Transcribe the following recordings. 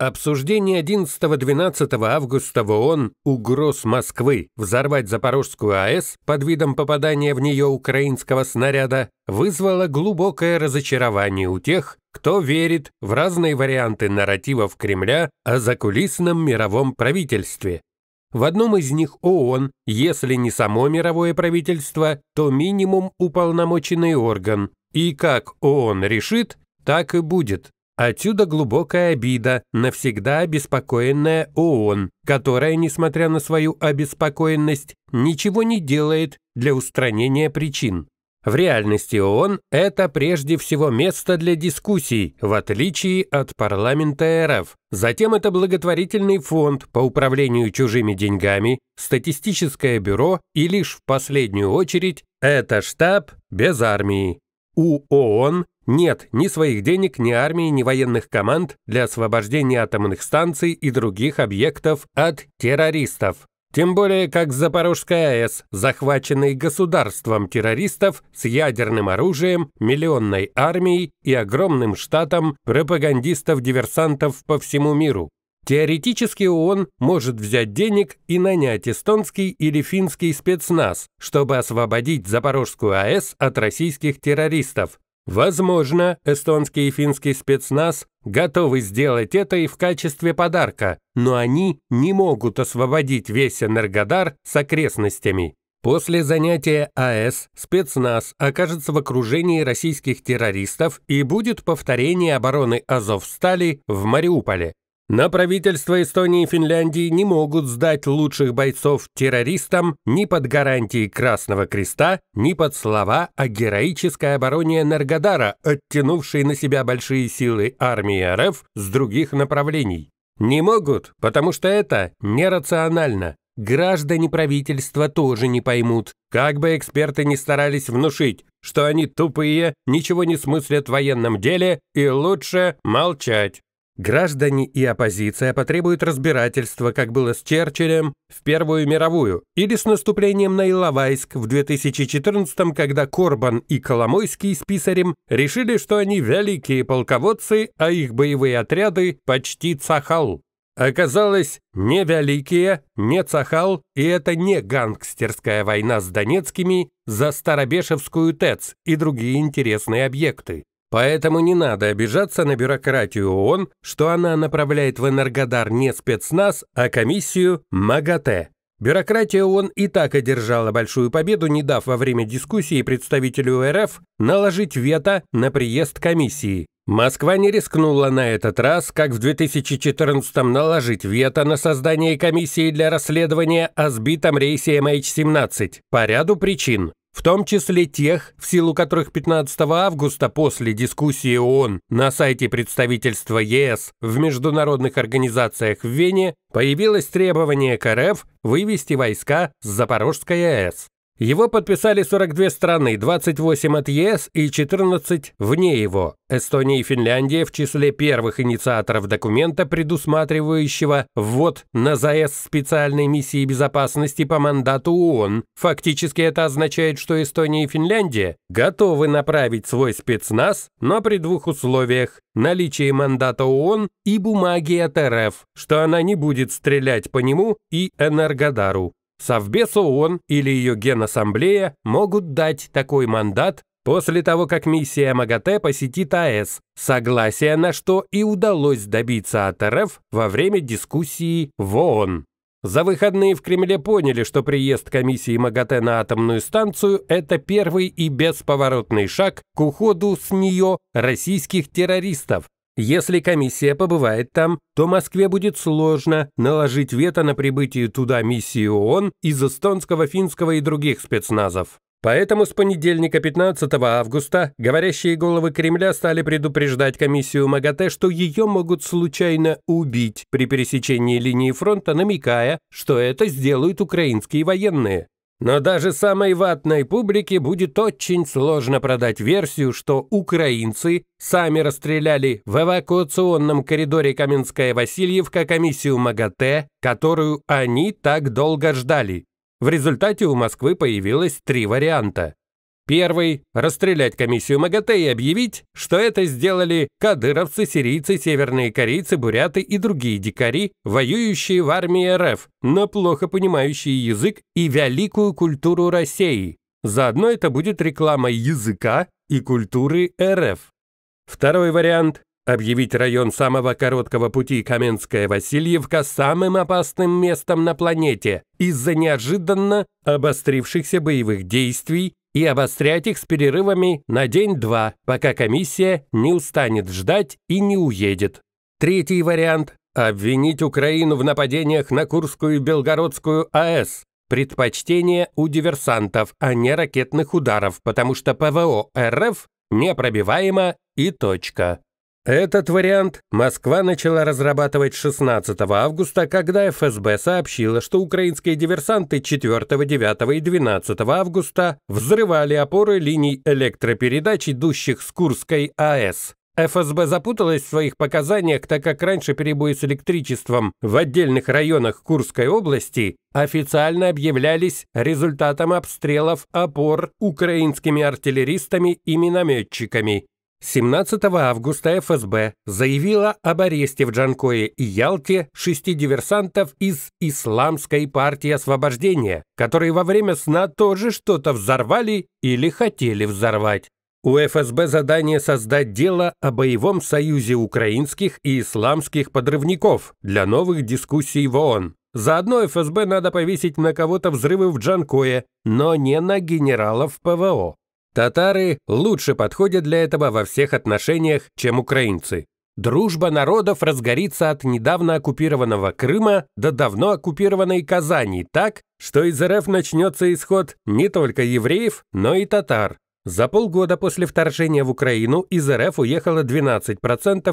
Обсуждение 11-12 августа в ООН угроз Москвы взорвать Запорожскую АЭС под видом попадания в нее украинского снаряда вызвало глубокое разочарование у тех, кто верит в разные варианты нарративов Кремля о закулисном мировом правительстве. В одном из них ООН, если не само мировое правительство, то минимум уполномоченный орган. И как ООН решит, так и будет. Отсюда глубокая обида, навсегда обеспокоенная ООН, которая, несмотря на свою обеспокоенность, ничего не делает для устранения причин. В реальности ООН это прежде всего место для дискуссий, в отличие от парламента РФ. Затем это благотворительный фонд по управлению чужими деньгами, статистическое бюро и лишь в последнюю очередь это штаб без армии. У ООН нет ни своих денег, ни армии, ни военных команд для освобождения атомных станций и других объектов от террористов. Тем более, как Запорожская АЭС, захваченной государством террористов с ядерным оружием, миллионной армией и огромным штатом пропагандистов-диверсантов по всему миру. Теоретически ООН может взять денег и нанять эстонский или финский спецназ, чтобы освободить Запорожскую АЭС от российских террористов. Возможно, эстонский и финский спецназ готовы сделать это и в качестве подарка, но они не могут освободить весь Энергодар с окрестностями. После занятия АЭС спецназ окажется в окружении российских террористов и будет повторение обороны Азовстали в Мариуполе. На правительство Эстонии и Финляндии не могут сдать лучших бойцов террористам ни под гарантии Красного Креста, ни под слова о героической обороне Энергодара, оттянувшей на себя большие силы армии РФ с других направлений. Не могут, потому что это нерационально. Граждане правительства тоже не поймут, как бы эксперты ни старались внушить, что они тупые, ничего не смыслят в военном деле и лучше молчать. Граждане и оппозиция потребуют разбирательства, как было с Черчиллем в Первую мировую, или с наступлением на Иловайск в 2014 когда Корбан и Коломойский с Писарем решили, что они великие полководцы, а их боевые отряды почти цахал. Оказалось, не великие, не цахал, и это не гангстерская война с донецкими за Старобешевскую ТЭЦ и другие интересные объекты. Поэтому не надо обижаться на бюрократию ООН, что она направляет в Энергодар не спецназ, а комиссию МАГАТЭ. Бюрократия ООН и так одержала большую победу, не дав во время дискуссии представителю РФ наложить вето на приезд комиссии. Москва не рискнула на этот раз, как в 2014 наложить вето на создание комиссии для расследования о сбитом рейсе MH17 эм по ряду причин в том числе тех, в силу которых 15 августа после дискуссии ООН на сайте представительства ЕС в международных организациях в Вене появилось требование КРФ вывести войска с Запорожской АЭС. Его подписали 42 страны, 28 от ЕС и 14 вне его. Эстония и Финляндия в числе первых инициаторов документа, предусматривающего ввод на ЗАЭС специальной миссии безопасности по мандату ООН. Фактически это означает, что Эстония и Финляндия готовы направить свой спецназ, но при двух условиях – наличии мандата ООН и бумаги от РФ, что она не будет стрелять по нему и Энергодару. Совбез ООН или ее Генассамблея могут дать такой мандат после того, как миссия МАГАТЭ посетит АЭС, согласие на что и удалось добиться от РФ во время дискуссии в ООН. За выходные в Кремле поняли, что приезд комиссии МАГАТЭ на атомную станцию – это первый и бесповоротный шаг к уходу с нее российских террористов, если комиссия побывает там, то Москве будет сложно наложить вето на прибытие туда миссии ООН из эстонского, финского и других спецназов. Поэтому с понедельника 15 августа говорящие головы Кремля стали предупреждать комиссию МАГАТЭ, что ее могут случайно убить при пересечении линии фронта, намекая, что это сделают украинские военные. Но даже самой ватной публике будет очень сложно продать версию, что украинцы сами расстреляли в эвакуационном коридоре Каменская-Васильевка комиссию МАГАТЭ, которую они так долго ждали. В результате у Москвы появилось три варианта. Первый – расстрелять комиссию МАГАТЭ и объявить, что это сделали кадыровцы, сирийцы, северные корейцы, буряты и другие дикари, воюющие в армии РФ, но плохо понимающие язык и великую культуру России. Заодно это будет реклама языка и культуры РФ. Второй вариант – объявить район самого короткого пути Каменская-Васильевка самым опасным местом на планете из-за неожиданно обострившихся боевых действий и обострять их с перерывами на день-два, пока комиссия не устанет ждать и не уедет. Третий вариант – обвинить Украину в нападениях на Курскую и Белгородскую АЭС. Предпочтение у диверсантов, а не ракетных ударов, потому что ПВО РФ непробиваемо и точка. Этот вариант Москва начала разрабатывать 16 августа, когда ФСБ сообщила, что украинские диверсанты 4, 9 и 12 августа взрывали опоры линий электропередач, идущих с Курской АЭС. ФСБ запуталась в своих показаниях, так как раньше перебои с электричеством в отдельных районах Курской области официально объявлялись результатом обстрелов опор украинскими артиллеристами и минометчиками. 17 августа ФСБ заявила об аресте в Джанкое и Ялте шести диверсантов из Исламской партии освобождения, которые во время сна тоже что-то взорвали или хотели взорвать. У ФСБ задание создать дело о боевом союзе украинских и исламских подрывников для новых дискуссий в ООН. Заодно ФСБ надо повесить на кого-то взрывы в Джанкое, но не на генералов ПВО. Татары лучше подходят для этого во всех отношениях, чем украинцы. Дружба народов разгорится от недавно оккупированного Крыма до давно оккупированной Казани так, что из РФ начнется исход не только евреев, но и татар. За полгода после вторжения в Украину из РФ уехало 12%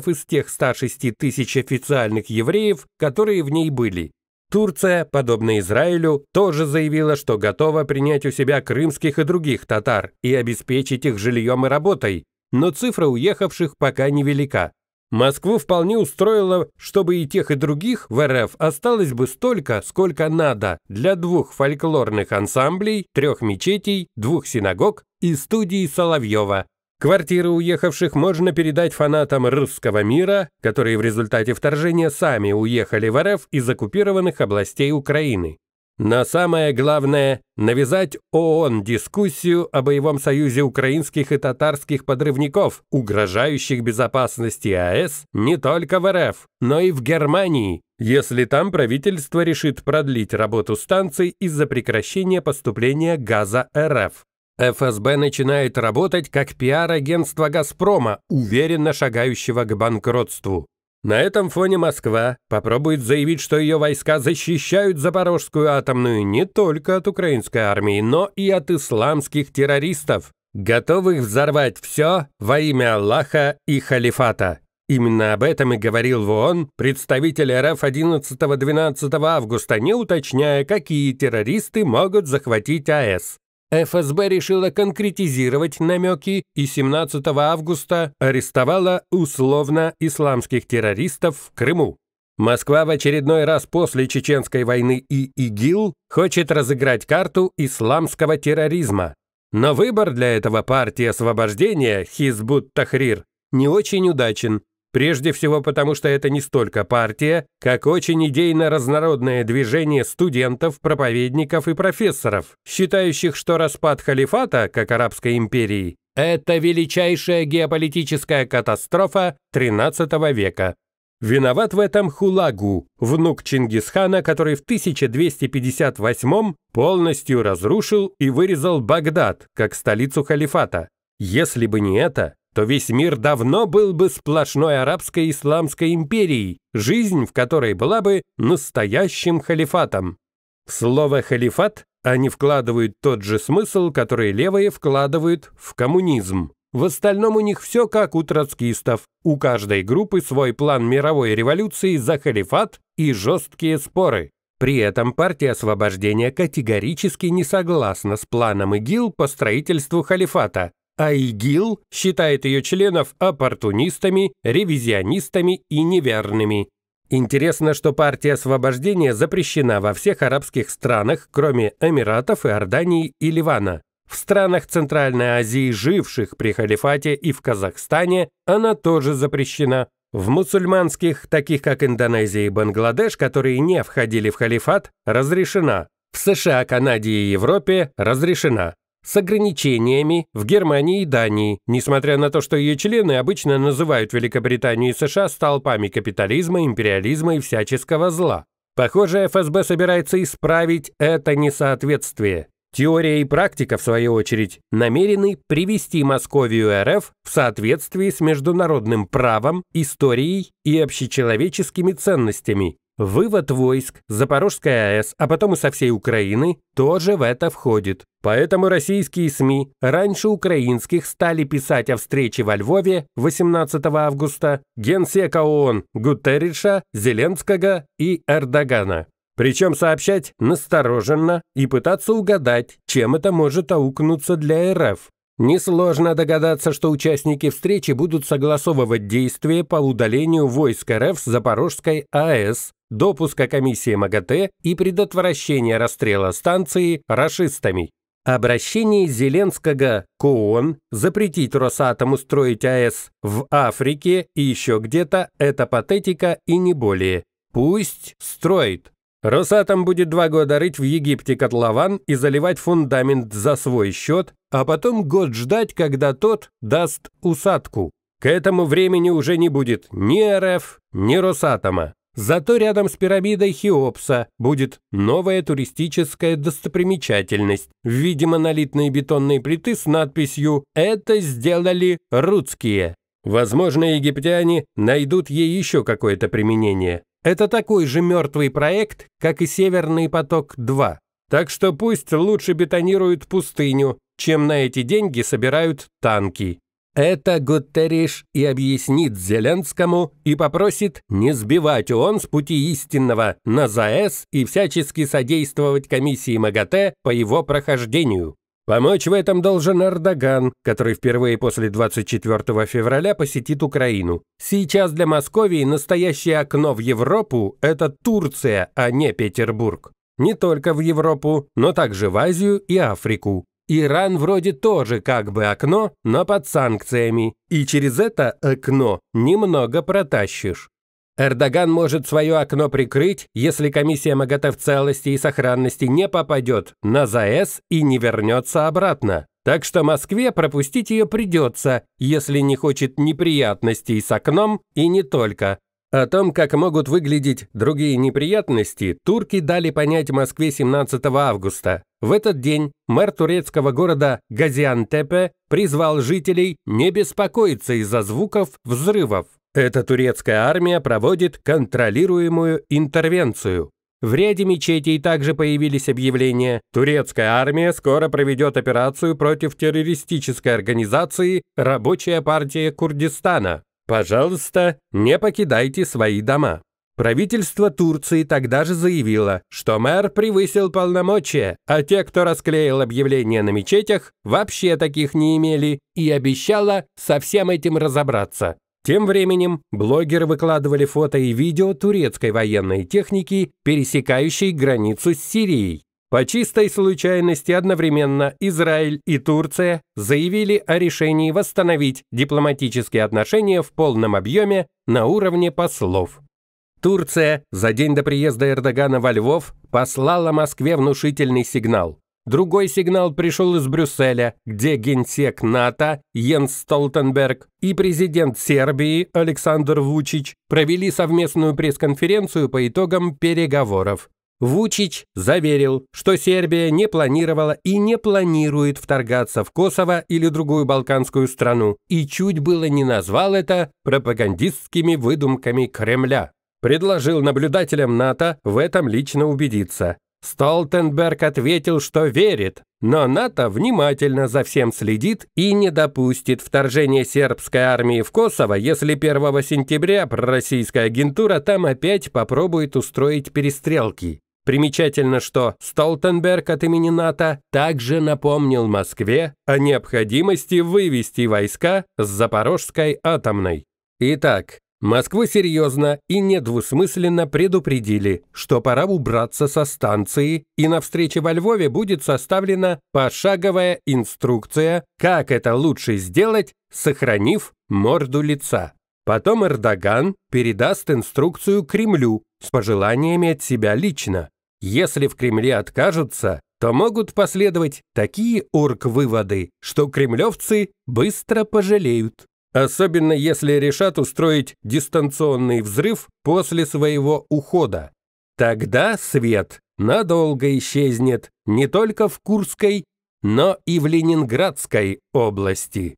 из тех 106 тысяч официальных евреев, которые в ней были. Турция, подобно Израилю, тоже заявила, что готова принять у себя крымских и других татар и обеспечить их жильем и работой, но цифра уехавших пока невелика. Москву вполне устроило, чтобы и тех, и других в РФ осталось бы столько, сколько надо для двух фольклорных ансамблей, трех мечетей, двух синагог и студии Соловьева, Квартиры уехавших можно передать фанатам русского мира, которые в результате вторжения сами уехали в РФ из оккупированных областей Украины. Но самое главное – навязать ООН дискуссию о боевом союзе украинских и татарских подрывников, угрожающих безопасности АЭС не только в РФ, но и в Германии, если там правительство решит продлить работу станций из-за прекращения поступления газа РФ. ФСБ начинает работать как пиар-агентство «Газпрома», уверенно шагающего к банкротству. На этом фоне Москва попробует заявить, что ее войска защищают Запорожскую атомную не только от украинской армии, но и от исламских террористов, готовых взорвать все во имя Аллаха и халифата. Именно об этом и говорил в ООН представитель РФ 11-12 августа, не уточняя, какие террористы могут захватить АЭС. ФСБ решила конкретизировать намеки и 17 августа арестовала условно исламских террористов в Крыму. Москва в очередной раз после Чеченской войны и ИГИЛ хочет разыграть карту исламского терроризма. Но выбор для этого партии освобождения Хизбут Тахрир не очень удачен, Прежде всего потому, что это не столько партия, как очень идейно разнородное движение студентов, проповедников и профессоров, считающих, что распад халифата, как арабской империи, это величайшая геополитическая катастрофа XIII века. Виноват в этом Хулагу, внук Чингисхана, который в 1258 полностью разрушил и вырезал Багдад как столицу халифата. Если бы не это, то весь мир давно был бы сплошной арабской исламской империей, жизнь в которой была бы настоящим халифатом. В слово «халифат» они вкладывают тот же смысл, который левые вкладывают в коммунизм. В остальном у них все как у троцкистов. У каждой группы свой план мировой революции за халифат и жесткие споры. При этом партия освобождения категорически не согласна с планом ИГИЛ по строительству халифата, а ИГИЛ считает ее членов оппортунистами, ревизионистами и неверными. Интересно, что партия освобождения запрещена во всех арабских странах, кроме Эмиратов, Иордании и Ливана. В странах Центральной Азии, живших при халифате и в Казахстане, она тоже запрещена. В мусульманских, таких как Индонезия и Бангладеш, которые не входили в халифат, разрешена. В США, Канаде и Европе разрешена с ограничениями в Германии и Дании, несмотря на то, что ее члены обычно называют Великобританию и США столпами капитализма, империализма и всяческого зла. Похоже, ФСБ собирается исправить это несоответствие. Теория и практика, в свою очередь, намерены привести Московию РФ в соответствии с международным правом, историей и общечеловеческими ценностями, Вывод войск, Запорожская АЭС, а потом и со всей Украины, тоже в это входит. Поэтому российские СМИ раньше украинских стали писать о встрече во Львове 18 августа генсека ООН Гутерриша, Зеленского и Эрдогана. Причем сообщать настороженно и пытаться угадать, чем это может аукнуться для РФ. Несложно догадаться, что участники встречи будут согласовывать действия по удалению войск РФ с Запорожской АЭС, допуска комиссии МАГАТЭ и предотвращения расстрела станции рашистами. Обращение Зеленского к ООН запретить Росатому строить АЭС в Африке и еще где-то – это патетика и не более. Пусть строит. Росатом будет два года рыть в Египте котлован и заливать фундамент за свой счет, а потом год ждать, когда тот даст усадку. К этому времени уже не будет ни РФ, ни Росатома. Зато рядом с пирамидой Хеопса будет новая туристическая достопримечательность в виде монолитной бетонной плиты с надписью «Это сделали русские». Возможно, египтяне найдут ей еще какое-то применение. Это такой же мертвый проект, как и «Северный поток-2». Так что пусть лучше бетонируют пустыню, чем на эти деньги собирают танки. Это Гутериш и объяснит Зеленскому и попросит не сбивать ООН с пути истинного на ЗАЭС и всячески содействовать комиссии МАГАТЭ по его прохождению. Помочь в этом должен Эрдоган, который впервые после 24 февраля посетит Украину. Сейчас для Московии настоящее окно в Европу – это Турция, а не Петербург. Не только в Европу, но также в Азию и Африку. Иран вроде тоже как бы окно, но под санкциями. И через это окно немного протащишь. Эрдоган может свое окно прикрыть, если комиссия МАГАТЭ в целости и сохранности не попадет на ЗАЭС и не вернется обратно. Так что Москве пропустить ее придется, если не хочет неприятностей с окном и не только. О том, как могут выглядеть другие неприятности, турки дали понять Москве 17 августа. В этот день мэр турецкого города Газиантепе призвал жителей не беспокоиться из-за звуков взрывов. Эта турецкая армия проводит контролируемую интервенцию. В ряде мечетей также появились объявления «Турецкая армия скоро проведет операцию против террористической организации Рабочая партия Курдистана. Пожалуйста, не покидайте свои дома». Правительство Турции тогда же заявило, что мэр превысил полномочия, а те, кто расклеил объявления на мечетях, вообще таких не имели и обещала со всем этим разобраться. Тем временем блогеры выкладывали фото и видео турецкой военной техники, пересекающей границу с Сирией. По чистой случайности одновременно Израиль и Турция заявили о решении восстановить дипломатические отношения в полном объеме на уровне послов. Турция за день до приезда Эрдогана во Львов послала Москве внушительный сигнал. Другой сигнал пришел из Брюсселя, где генсек НАТО Йенс Столтенберг и президент Сербии Александр Вучич провели совместную пресс-конференцию по итогам переговоров. Вучич заверил, что Сербия не планировала и не планирует вторгаться в Косово или другую балканскую страну, и чуть было не назвал это пропагандистскими выдумками Кремля. Предложил наблюдателям НАТО в этом лично убедиться. Столтенберг ответил, что верит, но НАТО внимательно за всем следит и не допустит вторжения сербской армии в Косово, если 1 сентября пророссийская агентура там опять попробует устроить перестрелки. Примечательно, что Столтенберг от имени НАТО также напомнил Москве о необходимости вывести войска с Запорожской атомной. Итак, Москву серьезно и недвусмысленно предупредили, что пора убраться со станции, и на встрече во Львове будет составлена пошаговая инструкция, как это лучше сделать, сохранив морду лица. Потом Эрдоган передаст инструкцию Кремлю с пожеланиями от себя лично. Если в Кремле откажутся, то могут последовать такие орг-выводы, что кремлевцы быстро пожалеют особенно если решат устроить дистанционный взрыв после своего ухода. Тогда свет надолго исчезнет не только в Курской, но и в Ленинградской области.